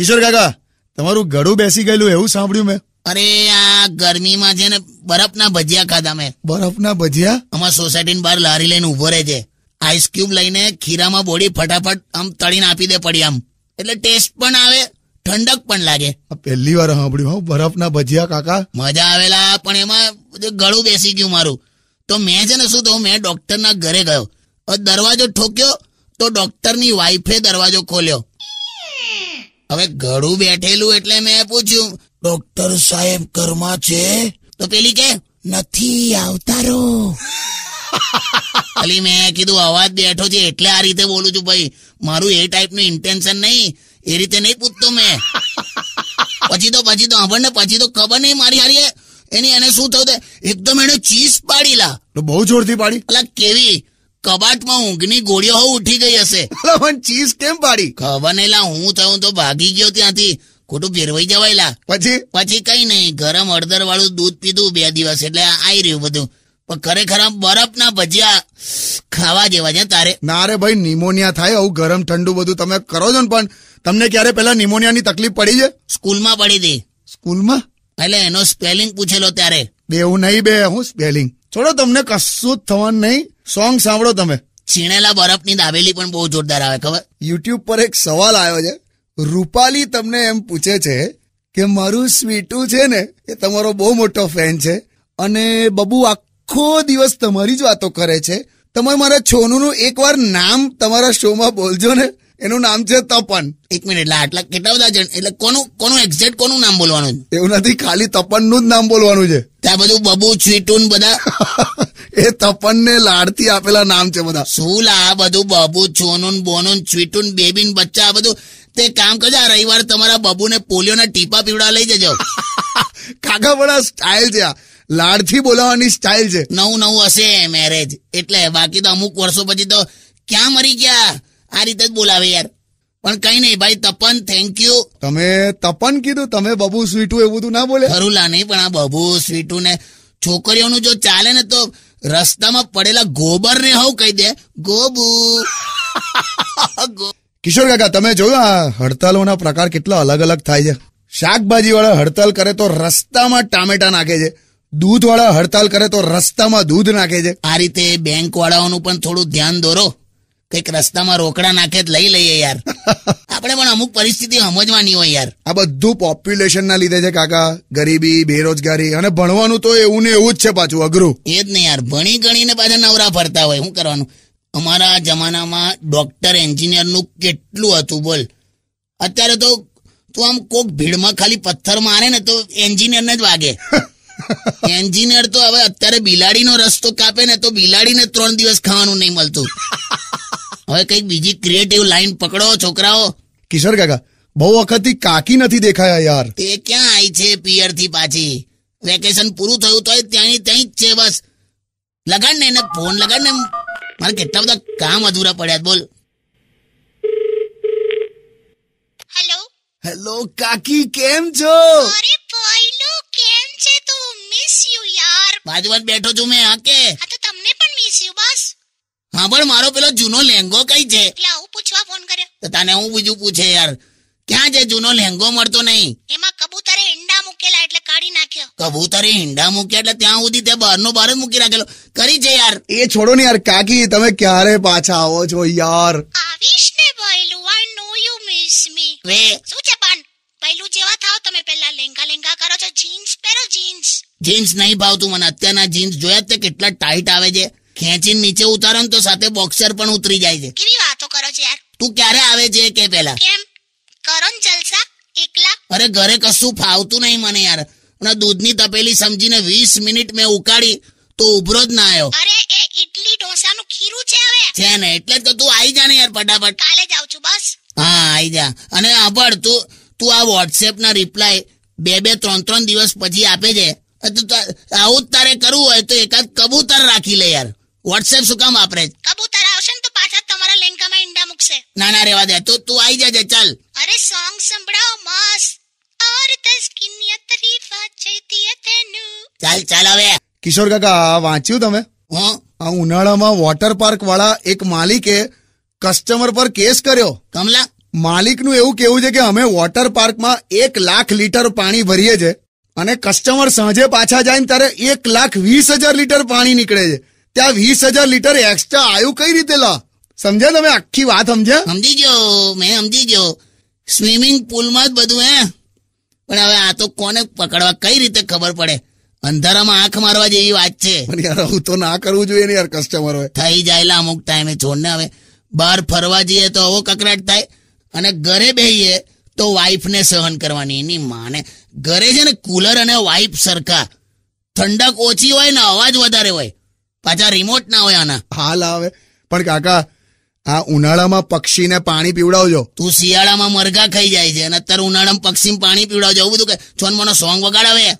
કિશોર કાકા તમારું ગળું બેસી ગયેલું એવું સાંભળ્યું મેં અરે આ ગરમીમાં છે ને બરફના ભજીયા ખાધા મેં બરફના ભજીયા અમાર સોસાયટીની બહાર લારી લઈને ઉભો રહે છે આઈસ ક્યુબ લઈને ખીરામાં બોડી ફટાફટ આમ તળીને આપી દે પડી આમ એટલે ટેસ્ટ પણ આવે ઠંડક પણ લાગે પહેલી વાર સાંભળ્યું હું બરફના ભજીયા કાકા મજા આવેલા પણ એમાં ગળું બેસી ગયું મારું તો મેં છે ને શું તો મેં ડોક્ટરના ઘરે ગયો દરવાજો ઠોક્યો તો ડોક્ટરની વાઈફે દરવાજો ખોલ્યો હવે ઘડું બેઠેલું એટલે મેં પૂછ્યું ડોક્ટર સાહેબ ઘરમાં છે તો પેલી કે નથી આવતારો ખાલી મેં કીધું અવાજ બેઠો છે એટલે આ રીતે બોલું છું ભાઈ મારું એ ટાઈપનું ઇન્ટેન્શન નહીં એ રીતે નહીં પૂછતો મેં પછી તો પછી તો આપણને પછી તો ખબર નહીં મારી હારીએ એની એને શું થયું એકદમ એને ચીસ પાડીલા બહુ જોરથી પાડી એટલે કેવી કબાટમાં ઊંઘની ગોળીઓ હો ઉઠી ગઈ હશે પણ ચીઝ કેમ પાડી ખબર નહીં હું થયું તો ભાગી ગયો ત્યાંથી ખોટું ફેરવાઈ જવાય લા પછી પછી કઈ નહીં ગરમ હળદર વાળું દૂધ પીધું બે દિવસ એટલે આવી રહ્યું બધું પણ ખરેખર આમ બરફ ના ભજીયા ખાવા જેવા છે તારે ના રે ભાઈ નિમોનિયા થાય આવું ગરમ ઠંડુ બધું તમે કરો છો ને પણ તમને ક્યારે પેલા નિમોનિયા ની તકલીફ પડી છે સ્કૂલમાં પડી હતી સ્કૂલમાં એટલે એનો સ્પેલિંગ પૂછેલો ત્યારે બે હું નહીં બે હું સ્પેલિંગ છોડો તમને કશું જ થવાનું નહીં સોંગ સાંભળો તમે છીણેલા બરફની દાબેલી પણ બહુ જોરદાર આવે ખબર યુટ્યુબ પર એક સવાલ આવ્યો છે રૂપાલી તમને એમ પૂછે છે કે મારું સ્વીટુ છે ને એ તમારો બહુ મોટો ફેન છે અને બબુ આખો દિવસ તમારી જ વાતો કરે છે તમે મારા છોનુનું એકવાર નામ તમારા શોમાં બોલજો ને એનું નામ છે તપન એક મિનિટ એટલે આટલા કેટલા બધા જણ એટલે કોનું કોનું એક્ઝેક્ટ કોનું નામ બોલવાનું એવું નથી ખાલી તપનનું જ નામ બોલવાનું છે ત્યાં બધું બબુ છીટુન બધા એ તપન ને લાડતી આપેલા નામ છે બધા શું લા બધું બબુ છોનું બોનુન છીટુન બેબીન બચ્ચા આ બધું તે કામ કરજો આ રવિવાર તમારા બબુને પોલિયોના ટીપા પીવડા લઈ જજો કાકા બડા સ્ટાઇલ છે આ લાડથી બોલાવાની સ્ટાઇલ છે નવું નવું હશે મેરેજ એટલે બાકી તો અમુક વર્ષો પછી તો ક્યાં મરી ગયા આ રીતે જ બોલાવે યાર પણ કઈ નહીં ભાઈ તપન થેન્ક યુ તમે તપન કીધું તમે બબુ સ્વીટુ એવું બધું ના બોલે લા નહીં પણ આ બબુ સ્વીટુ ને છોકરીઓનું જો ચાલે ને તો રસ્તામાં પડેલા ગોબર ને હવ કહી દે ગોબુ કિશોર કાકા તમે જોયું આ હડતાલોના પ્રકાર કેટલા અલગ અલગ થાય છે શાકભાજી વાળા હડતાલ કરે તો રસ્તામાં ટામેટા નાખે છે દૂધ વાળા હડતાલ કરે તો રસ્તામાં દૂધ નાખે છે આ રીતે બેંક વાળાઓનું પણ થોડું ધ્યાન દોરો કઈક રસ્તામાં રોકડા નાખે લઈ લઈએ યાર આપણે પણ અમુક પરિસ્થિતિ સમજવાની હોય યાર આ બધું પોપ્યુલેશન ના લીધે છે કાકા ગરીબી બેરોજગારી અને ભણવાનું તો એવું ને એવું જ છે પાછું અઘરું એ જ ને યાર ભણી ગણી ને પાછા નવરા ફરતા હોય શું કરવાનું અમારા જમાનામાં ડોક્ટર એન્જિનિયર નું કેટલું હતું બોલ અત્યારે તો તું આમ કોક ભીડમાં ખાલી પથ્થર મારે ને તો એન્જિનિયર ને જ વાગે એન્જિનિયર તો હવે અત્યારે બિલાડીનો રસ્તો કાપે ને તો બિલાડીને ત્રણ દિવસ ખાવાનું નહીં મળતું હવે કઈક બીજી ક્રિએટિવ લાઈન પકડો છોકરાઓ કિશોર કાકા બહુ વખતથી કાકી નથી દેખાયા યાર તે ક્યાં આવી છે પિયર થી પાછી વેકેશન પૂરું થયું તો ત્યાંની ત્યાં જ છે બસ લગાડ ને એને ફોન લગાડ ને મારે કેટલા બધા કામ અધૂરા પડ્યા બોલ હેલો હેલો કાકી કેમ છો અરે ભાઈલો કેમ છે તું મિસ યુ યાર બાજુમાં બેઠો છું મેં હા કે પણ મારો પેલો જૂનો લેંગો કઈ છે એટલે પૂછવા ફોન કર્યો તને હું બીજું પૂછે યાર ક્યાં છે જૂનો લેંગો મળતો નહીં એમાં કબૂતરે ઈંડા મૂકેલા એટલે કાઢી નાખ્યો કબૂતરે ઈંડા મૂક્યા એટલે ત્યાં સુધી તે બહારનો બહાર જ મૂકી રાખેલો કરી છે યાર એ છોડો ને યાર કાકી તમે ક્યારે પાછા આવો છો યાર આવીશ ને ભાઈલું I know you miss me વે શું છે પાન પહેલું જેવા થાવ તમે પહેલા લેંગા લેંગા કરો છો જીન્સ પહેરો જીન્સ જીન્સ નહીં ભાવતું મને અત્યારના જીન્સ જોયા તે કેટલા ટાઈટ આવે છે ખેંચીને નીચે ઉતારો તો સાથે બોક્સર પણ ઉતરી જાય છે કેવી વાતો કરો છો યાર તું ક્યારે આવે છે કે પેલા કેમ કરો જલસા એકલા અરે ઘરે કશું ફાવતું નહીં મને યાર અને દૂધની તપેલી સમજીને 20 મિનિટ મેં ઉકાળી તો ઉભરો જ ના આવ્યો અરે એ ઇડલી ઢોસાનું ખીરું છે હવે છે ને એટલે તો તું આવી જા ને યાર ફટાફટ કાલે જાઉં છું બસ હા આઈ જા અને આભળ તું તું આ વોટ્સએપ ના રિપ્લાય બે બે ત્રણ ત્રણ દિવસ પછી આપે છે આવું જ તારે કરવું હોય તો એકાદ કબૂતર રાખી લે યાર વોટ્સએપ શું કામ વાપરે કબૂતર આવશે ને તો પાછા તમારા લેંકામાં ઈંડા મૂકશે ના ના રેવા દે તું તું આવી જજે ચાલ અરે સોંગ સંભળાવો મસ્ત ઓર તસ્કિનિય તરીફા ચૈતીય તેનું ચાલ ચાલ હવે કિશોર કાકા વાંચ્યું તમે હું આ ઉનાળામાં વોટર પાર્ક વાળા એક માલિકે કસ્ટમર પર કેસ કર્યો કમલા માલિકનું એવું કેવું છે કે અમે વોટર પાર્કમાં એક લાખ લીટર પાણી ભરીએ છે અને કસ્ટમર સાંજે પાછા જાય ત્યારે એક લાખ વીસ હજાર લીટર પાણી નીકળે છે ત્યાં વીસ હજાર લીટર એક્સ્ટ્રા આવ્યું કઈ રીતે લા સમજ્યા તમે આખી વાત સમજ્યા સમજી ગયો મેં સમજી ગયો સ્વિમિંગ પુલમાં જ બધું હે પણ હવે આ તો કોને પકડવા કઈ રીતે ખબર પડે અંધારામાં આંખ મારવા જેવી વાત છે પણ યાર હું તો ના કરવું જોઈએ ને યાર કસ્ટમર હોય થઈ જાયલા અમુક ટાઈમે છોડ ને હવે બહાર ફરવા જઈએ તો આવો કકરાટ થાય અને ઘરે બેહીએ તો ને સહન કરવાની એની માને ઘરે છે ને કુલર અને વાઇફ સરખા ઠંડક ઓછી હોય ને અવાજ વધારે હોય પાછા રિમોટ ના હોય આના હાલ આવે પણ કાકા આ ઉનાળામાં પક્ષીને પાણી પીવડાવજો તું શિયાળામાં મરઘા ખાઈ જાય છે અને અત્યારે ઉનાળામાં પક્ષીને પાણી પીવડાવજો એવું બધું કે છોન મોનો સોંગ વગાડાવે